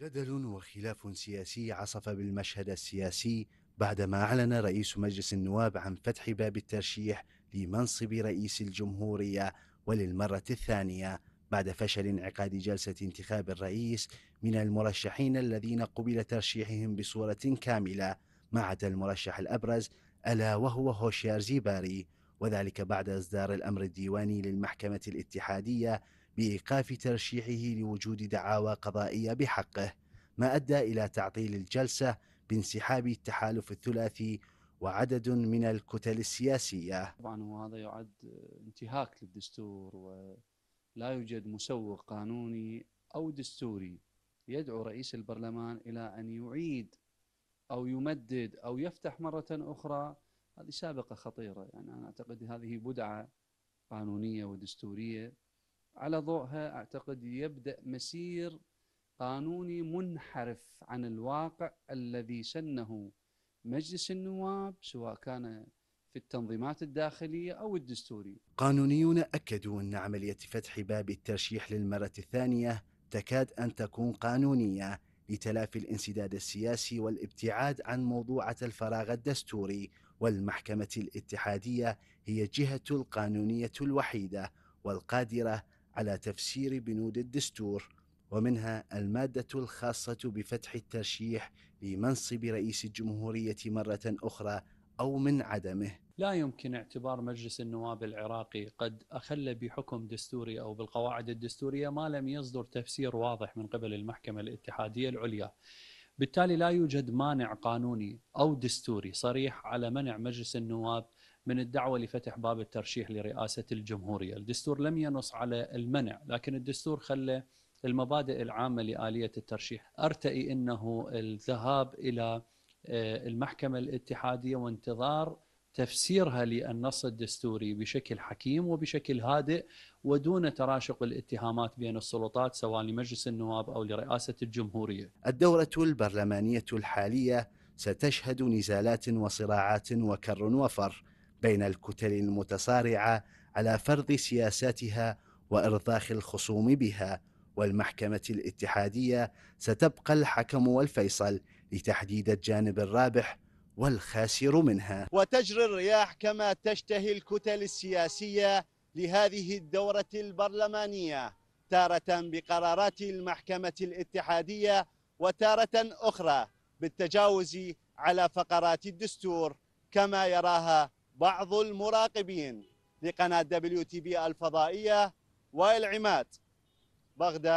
جدل وخلاف سياسي عصف بالمشهد السياسي بعدما أعلن رئيس مجلس النواب عن فتح باب الترشيح لمنصب رئيس الجمهورية وللمرة الثانية بعد فشل انعقاد جلسة انتخاب الرئيس من المرشحين الذين قبل ترشيحهم بصورة كاملة ما عدا المرشح الأبرز ألا وهو هوشيار زيباري وذلك بعد إصدار الأمر الديواني للمحكمة الاتحادية بإيقاف ترشيحه لوجود دعاوى قضائية بحقه ما أدى إلى تعطيل الجلسة بانسحاب التحالف الثلاثي وعدد من الكتل السياسية طبعا وهذا يعد انتهاك للدستور ولا يوجد مسوق قانوني أو دستوري يدعو رئيس البرلمان إلى أن يعيد أو يمدد أو يفتح مرة أخرى هذه سابقة خطيرة يعني أنا أعتقد هذه بدعة قانونية ودستورية على ضوئها اعتقد يبدا مسير قانوني منحرف عن الواقع الذي سنه مجلس النواب سواء كان في التنظيمات الداخلية أو الدستورية قانونيون أكدوا أن عملية فتح باب الترشيح للمرة الثانية تكاد أن تكون قانونية لتلافي الانسداد السياسي والابتعاد عن موضوعة الفراغ الدستوري والمحكمة الاتحادية هي الجهه القانونية الوحيدة والقادرة على تفسير بنود الدستور ومنها المادة الخاصة بفتح الترشيح لمنصب رئيس الجمهورية مرة أخرى أو من عدمه لا يمكن اعتبار مجلس النواب العراقي قد أخل بحكم دستوري أو بالقواعد الدستورية ما لم يصدر تفسير واضح من قبل المحكمة الاتحادية العليا بالتالي لا يوجد مانع قانوني أو دستوري صريح على منع مجلس النواب من الدعوه لفتح باب الترشيح لرئاسه الجمهوريه، الدستور لم ينص على المنع، لكن الدستور خلى المبادئ العامه لاليه الترشيح، ارتئي انه الذهاب الى آه، المحكمه الاتحاديه وانتظار تفسيرها للنص الدستوري بشكل حكيم وبشكل هادئ ودون تراشق الاتهامات بين السلطات سواء لمجلس النواب او لرئاسه الجمهوريه. الدوره البرلمانيه الحاليه ستشهد نزالات وصراعات وكر وفر بين الكتل المتصارعه على فرض سياساتها وارضاخ الخصوم بها والمحكمه الاتحاديه ستبقى الحكم والفيصل لتحديد الجانب الرابح والخاسر منها وتجري الرياح كما تشتهي الكتل السياسيه لهذه الدوره البرلمانيه تاره بقرارات المحكمه الاتحاديه وتاره اخرى بالتجاوز على فقرات الدستور كما يراها بعض المراقبين لقناة دبليو تي بي الفضائية وائل عماد بغداد